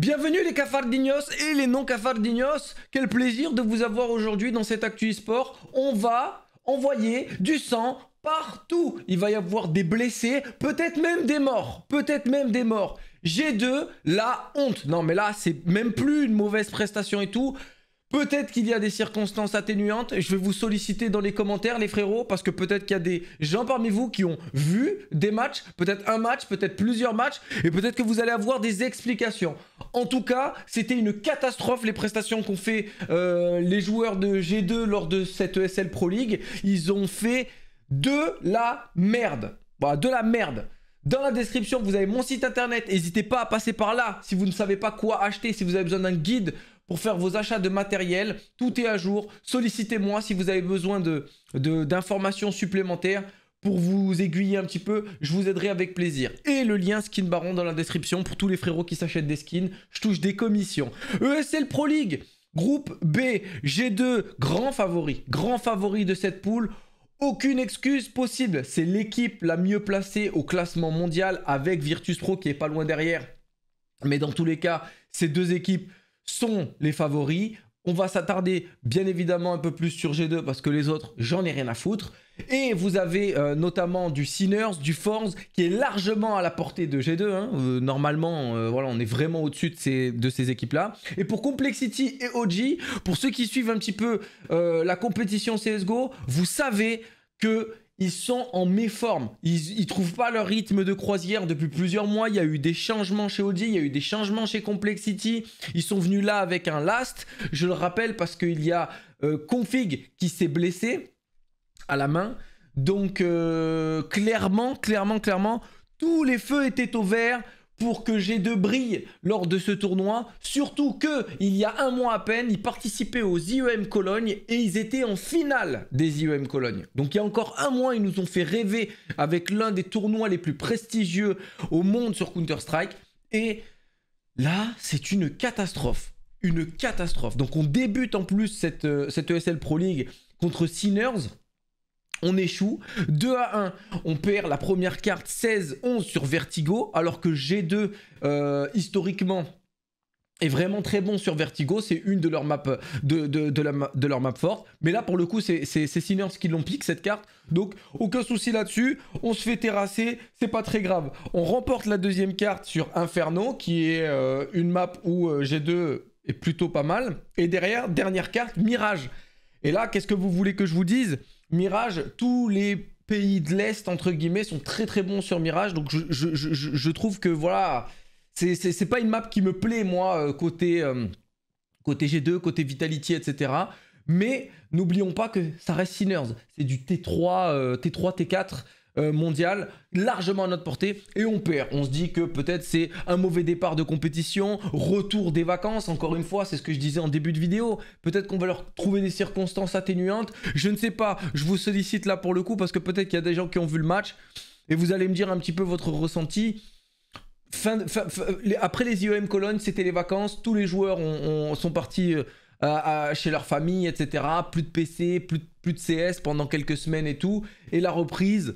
Bienvenue les cafardignos et les non-cafardignos. Quel plaisir de vous avoir aujourd'hui dans cet Actu Sport. On va envoyer du sang partout. Il va y avoir des blessés, peut-être même des morts. Peut-être même des morts. G2, la honte. Non mais là, c'est même plus une mauvaise prestation et tout. Peut-être qu'il y a des circonstances atténuantes. Je vais vous solliciter dans les commentaires, les frérots, parce que peut-être qu'il y a des gens parmi vous qui ont vu des matchs, peut-être un match, peut-être plusieurs matchs, et peut-être que vous allez avoir des explications. En tout cas, c'était une catastrophe les prestations qu'ont fait euh, les joueurs de G2 lors de cette ESL Pro League. Ils ont fait de la merde. voilà, de la merde. Dans la description, vous avez mon site internet. N'hésitez pas à passer par là si vous ne savez pas quoi acheter, si vous avez besoin d'un guide pour faire vos achats de matériel. Tout est à jour. Sollicitez-moi si vous avez besoin d'informations de, d'informations supplémentaires pour vous aiguiller un petit peu. Je vous aiderai avec plaisir. Et le lien Skin Baron dans la description pour tous les frérots qui s'achètent des skins. Je touche des commissions. ESL Pro League, groupe B, G2, grand favori. Grand favori de cette poule. Aucune excuse possible. C'est l'équipe la mieux placée au classement mondial avec Virtus Pro qui est pas loin derrière. Mais dans tous les cas, ces deux équipes sont les favoris. On va s'attarder bien évidemment un peu plus sur G2 parce que les autres, j'en ai rien à foutre. Et vous avez euh, notamment du Sinners, du Force, qui est largement à la portée de G2. Hein. Euh, normalement, euh, voilà, on est vraiment au-dessus de ces, de ces équipes-là. Et pour Complexity et OG, pour ceux qui suivent un petit peu la compétition CSGO, vous savez que ils sont en méforme. Ils, ils trouvent pas leur rythme de croisière depuis plusieurs mois. Il y a eu des changements chez Audi, il y a eu des changements chez Complexity. Ils sont venus là avec un last. Je le rappelle parce qu'il y a euh, Config qui s'est blessé à la main. Donc euh, clairement, clairement, clairement, tous les feux étaient au vert pour que j'ai de brille lors de ce tournoi. Surtout que il y a un mois à peine, ils participaient aux IEM Cologne et ils étaient en finale des IEM Cologne. Donc il y a encore un mois, ils nous ont fait rêver avec l'un des tournois les plus prestigieux au monde sur Counter-Strike. Et là, c'est une catastrophe. Une catastrophe. Donc on débute en plus cette, euh, cette ESL Pro League contre Sinners on échoue. 2 à 1, on perd la première carte 16-11 sur Vertigo, alors que G2, euh, historiquement, est vraiment très bon sur Vertigo, c'est une de leurs maps de, leur map Mais là, pour le coup, c'est Sinners qui l'ont piqué, cette carte. Donc, aucun souci là-dessus. On se fait terrasser, c'est pas très grave. On remporte la deuxième carte sur Inferno, qui est euh, une map où euh, G2 est plutôt pas mal. Et derrière, dernière carte, Mirage. Et là, qu'est-ce que vous voulez que je vous dise Mirage, tous les pays de l'Est, entre guillemets, sont très très bons sur Mirage. Donc je, trouve que voilà, c'est pas une map qui me plaît, moi, euh, côté, euh, côté G2, côté Vitality, etc. Mais n'oublions pas que ça reste Sinners. C'est du T3, T3, T4. Euh, mondiale, largement à notre portée, et on perd. On se dit que peut-être c'est un mauvais départ de compétition, retour des vacances, encore une fois, c'est ce que je disais en début de vidéo, peut-être qu'on va leur trouver des circonstances atténuantes, je ne sais pas, je vous sollicite là pour le coup, parce que peut-être qu'il y a des gens qui ont vu le match, et vous allez me dire un petit peu votre ressenti. après les IEM Cologne, c'était les vacances, tous les joueurs sont partis euh, chez leur famille, etc. Plus de PC, plus de CS pendant quelques semaines et tout. Et la reprise,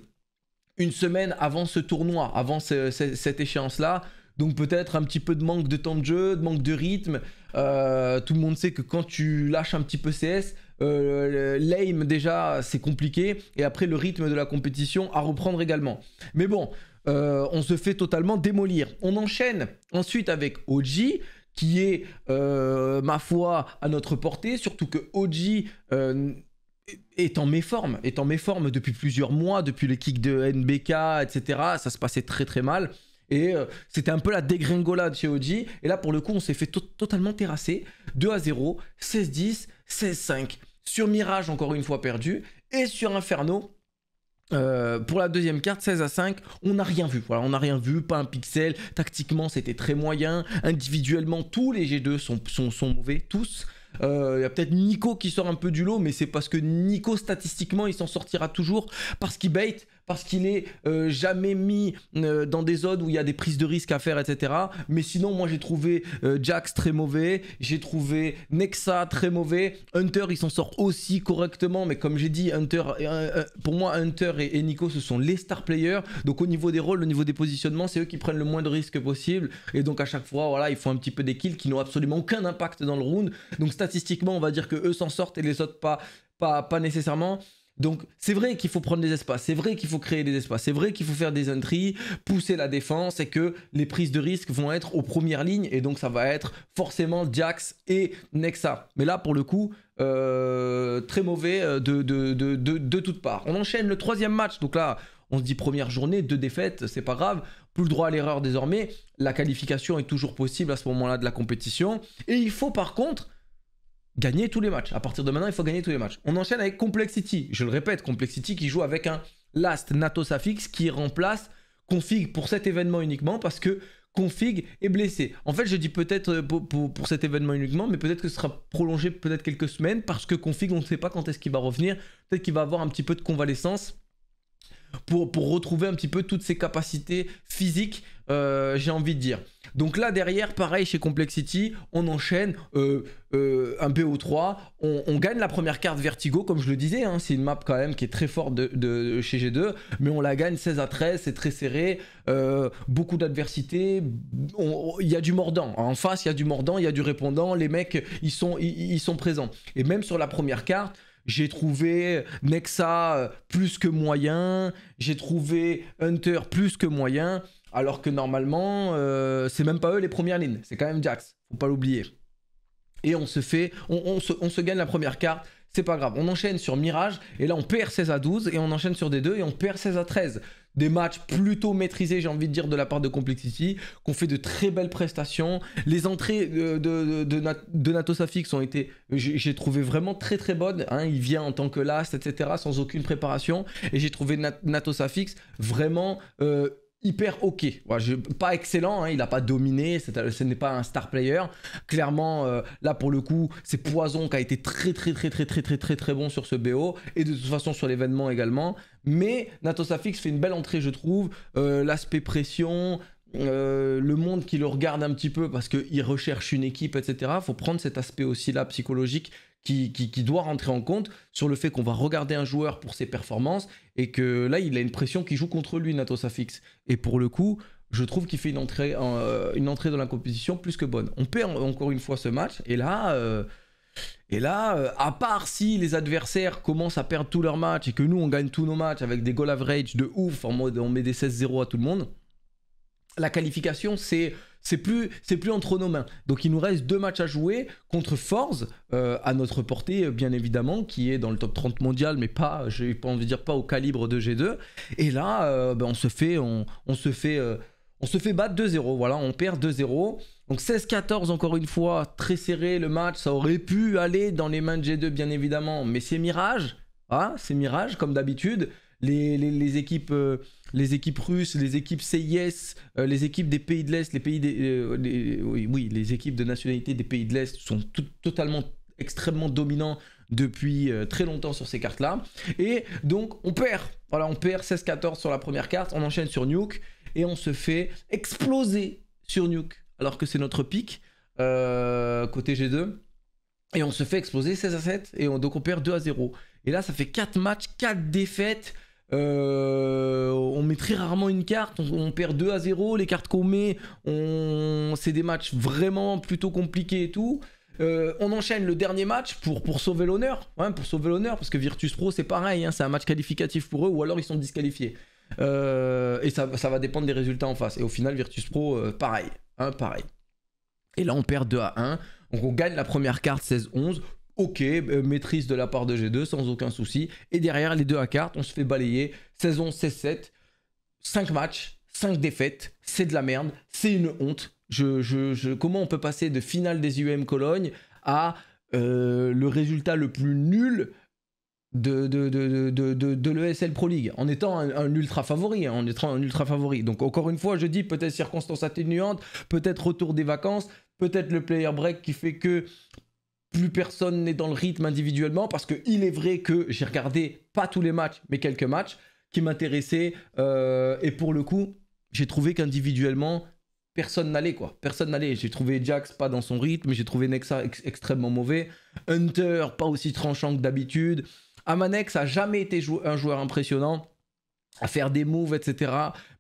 une semaine avant ce tournoi, avant cette échéance-là. Donc peut-être un petit peu de manque de temps de jeu, de manque de rythme. Euh, tout le monde sait que quand tu lâches un petit peu CS, euh, l'aim déjà c'est compliqué et après le rythme de la compétition à reprendre également. Mais bon, euh, on se fait totalement démolir. On enchaîne ensuite avec OG qui est ma foi à notre portée, surtout que OG est en méforme, est en méforme depuis plusieurs mois, depuis les kicks de NBK, etc. Ça se passait très très mal. Et euh, c'était un peu la dégringolade chez OG. Et là, pour le coup, on s'est fait totalement terrasser. 2 à 0, 16-10, 16-5. Sur Mirage, encore une fois perdu. Et sur Inferno, euh, pour la deuxième carte, 16 à 5, on n'a rien vu. Voilà, on n'a rien vu, pas un pixel. Tactiquement, c'était très moyen. Individuellement, tous les G2 sont, sont, sont mauvais, tous. Il euh, y a peut-être Nico qui sort un peu du lot, mais c'est parce que Nico, statistiquement, il s'en sortira toujours parce qu'il bait, parce qu'il est euh, jamais mis euh, dans des zones où il y a des prises de risque à faire, etc. Mais sinon, moi j'ai trouvé euh, Jax très mauvais, j'ai trouvé Nexa très mauvais, Hunter il s'en sort aussi correctement, mais comme j'ai dit, Hunter, pour moi Hunter et, Nico ce sont les star players, donc au niveau des rôles, au niveau des positionnements, c'est eux qui prennent le moins de risques possible, et donc à chaque fois, voilà, ils font un petit peu des kills qui n'ont absolument aucun impact dans le round, donc statistiquement, on va dire que eux s'en sortent et les autres pas, pas, pas nécessairement. Donc c'est vrai qu'il faut prendre des espaces, c'est vrai qu'il faut créer des espaces, c'est vrai qu'il faut faire des entries, pousser la défense et que les prises de risque vont être aux premières lignes et donc ça va être forcément Jax et Nexa. Mais là pour le coup, euh, très mauvais euh, de, de, de, de toutes parts. On enchaîne le troisième match, donc là on se dit première journée, deux défaites, c'est pas grave, plus le droit à l'erreur désormais, la qualification est toujours possible à ce moment-là de la compétition et il faut par contre gagner tous les matchs. À partir de maintenant, il faut gagner tous les matchs. On enchaîne avec Complexity. Je le répète, Complexity qui joue avec un last Natos Affix qui remplace Config pour cet événement uniquement parce que Config est blessé. En fait, je dis peut-être euh, pour, cet événement uniquement, mais peut-être que ce sera prolongé peut-être quelques semaines parce que Config, on ne sait pas quand est-ce qu'il va revenir. Peut-être qu'il va avoir un petit peu de convalescence. Pour, pour, retrouver un petit peu toutes ses capacités physiques euh, j'ai envie de dire. Donc là derrière, pareil chez Complexity, on enchaîne euh, euh, un BO3, on, gagne la première carte Vertigo, comme je le disais, hein. c'est une map quand même qui est très forte de, chez G2, mais on la gagne 16 à 13, c'est très serré, beaucoup d'adversité, il y a du mordant, hein. en face il y a du mordant, il y a du répondant, les mecs ils sont, ils sont présents. Et même sur la première carte, j'ai trouvé Nexa plus que moyen, j'ai trouvé Hunter plus que moyen, alors que normalement, euh, c'est même pas eux les premières lignes. C'est quand même Jax. Faut pas l'oublier. Et on se fait, on, se, gagne la première carte. C'est pas grave. On enchaîne sur Mirage. Et là, on perd 16 à 12. Et on enchaîne sur des 2 et on perd 16 à 13. Des matchs plutôt maîtrisés, j'ai envie de dire, de la part de Complexity. Qu'on fait de très belles prestations. Les entrées de, de, ont été, j'ai trouvé vraiment très très bonnes. Hein. Il vient en tant que last, etc. Sans aucune préparation. Et j'ai trouvé Natosafix vraiment. Euh, hyper ok. pas excellent, hein, il n'a pas dominé, euh, ce n'est pas un star player. Clairement, euh, là pour le coup, c'est Poison qui a été très très très très très très très très bon sur ce BO et de toute façon sur l'événement également. Mais Nathosafix fait une belle entrée, je trouve. Euh, l'aspect pression, le monde qui le regarde un petit peu parce qu'il recherche une équipe, etc. Faut prendre cet aspect aussi là psychologique qui, doit rentrer en compte sur le fait qu'on va regarder un joueur pour ses performances et que là, il a une pression qui joue contre lui, Nato Safix. Et pour le coup, je trouve qu'il fait une entrée, euh, une entrée dans la compétition plus que bonne. On perd encore une fois ce match et là. Euh, et là, euh, à part si les adversaires commencent à perdre tous leurs matchs et que nous on gagne tous nos matchs avec des goals average de ouf, en mode on met des 16-0 à tout le monde, la qualification, c'est c'est plus c'est plus entre nos mains. Donc il nous reste deux matchs à jouer contre Forz, euh, à notre portée bien évidemment qui est dans le top 30 mondial mais pas j'ai pas envie de dire pas au calibre de G2 et là euh, ben, on se fait on, se fait euh, on se fait battre 2-0 voilà, on perd 2-0. Donc 16-14 encore une fois, très serré le match, ça aurait pu aller dans les mains de G2 bien évidemment, mais c'est mirage. Hein, c'est mirage comme d'habitude les, équipes, euh, les équipes russes, les équipes CIS, euh, les équipes des pays de l'Est, les pays euh, oui, les équipes de nationalité des pays de l'Est sont totalement extrêmement dominants depuis très longtemps sur ces cartes-là. Et donc on perd. Voilà, on perd 16-14 sur la première carte, on enchaîne sur Nuke et on se fait exploser sur Nuke alors que c'est notre pic côté G2. Et on se fait exploser 16 à 7 et on, donc on perd 2 à 0. Et là, ça fait 4 matchs, 4 défaites. Euh, on met très rarement une carte, on, perd 2 à 0, les cartes qu'on met, c'est des matchs vraiment plutôt compliqués et tout. Euh, on enchaîne le dernier match pour, pour sauver l'honneur, hein, pour sauver l'honneur, parce que Virtus Pro c'est pareil, hein, c'est un match qualificatif pour eux, ou alors ils sont disqualifiés. Euh, et ça, va dépendre des résultats en face. Et au final, Virtus Pro, pareil, hein, pareil. Et là, on perd 2 à 1. Donc on gagne la première carte 16-11. Ok, euh, maîtrise de la part de G2 sans aucun souci. Et derrière, les deux à cartes, on se fait balayer. Saison 16-7, 5 matchs, 5 défaites, c'est de la merde, c'est une honte. Je, je, comment on peut passer de finale des UM Cologne à euh, le résultat le plus nul de, de, l'ESL Pro League en étant un, ultra favori, hein, en un ultra favori. Donc encore une fois, je dis peut-être circonstances atténuantes, peut-être retour des vacances, peut-être le player break qui fait que plus personne n'est dans le rythme individuellement parce que est vrai que j'ai regardé pas tous les matchs mais quelques matchs qui m'intéressaient euh, et pour le coup j'ai trouvé qu'individuellement personne n'allait quoi personne n'allait j'ai trouvé Jax pas dans son rythme j'ai trouvé Nexa extrêmement mauvais Hunter pas aussi tranchant que d'habitude Amanex a jamais été un joueur impressionnant à faire des moves, etc.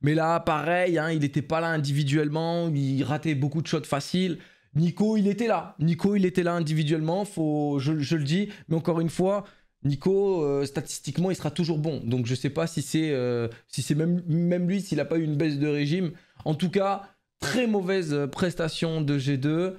Mais là, pareil, hein, il n'était pas là individuellement, il ratait beaucoup de shots faciles. Nico, il était là. Nico, il était là individuellement, faut, je, le dis. Mais encore une fois, Nico, euh, statistiquement, il sera toujours bon. Donc je ne sais pas si c'est euh, si même, même lui, s'il n'a pas eu une baisse de régime. En tout cas, très mauvaise euh, prestation de G2.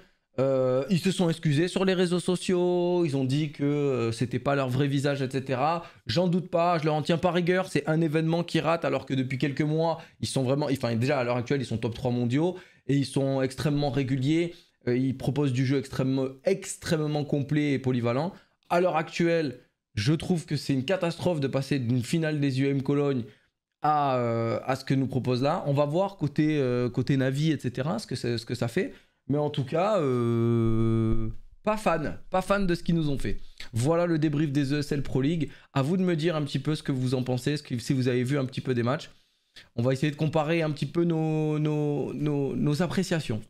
ils se sont excusés sur les réseaux sociaux, ils ont dit que ce n'était pas leur vrai visage, etc. J'en doute pas, je leur en tiens pas rigueur, c'est un événement qui rate alors que depuis quelques mois, ils sont vraiment, enfin déjà à l'heure actuelle, ils sont top 3 mondiaux et ils sont extrêmement réguliers euh, il propose du jeu extrêmement, extrêmement complet et polyvalent. À l'heure actuelle, je trouve que c'est une catastrophe de passer d'une finale des UM Cologne euh, à, ce que nous propose là. On va voir côté, euh, côté Navi, etc., ce que, ce que ça fait. Mais en tout cas, pas fan. Pas fan de ce qu'ils nous ont fait. Voilà le débrief des ESL Pro League. À vous de me dire un petit peu ce que vous en pensez, si vous avez vu un petit peu des matchs. On va essayer de comparer un petit peu nos, nos appréciations.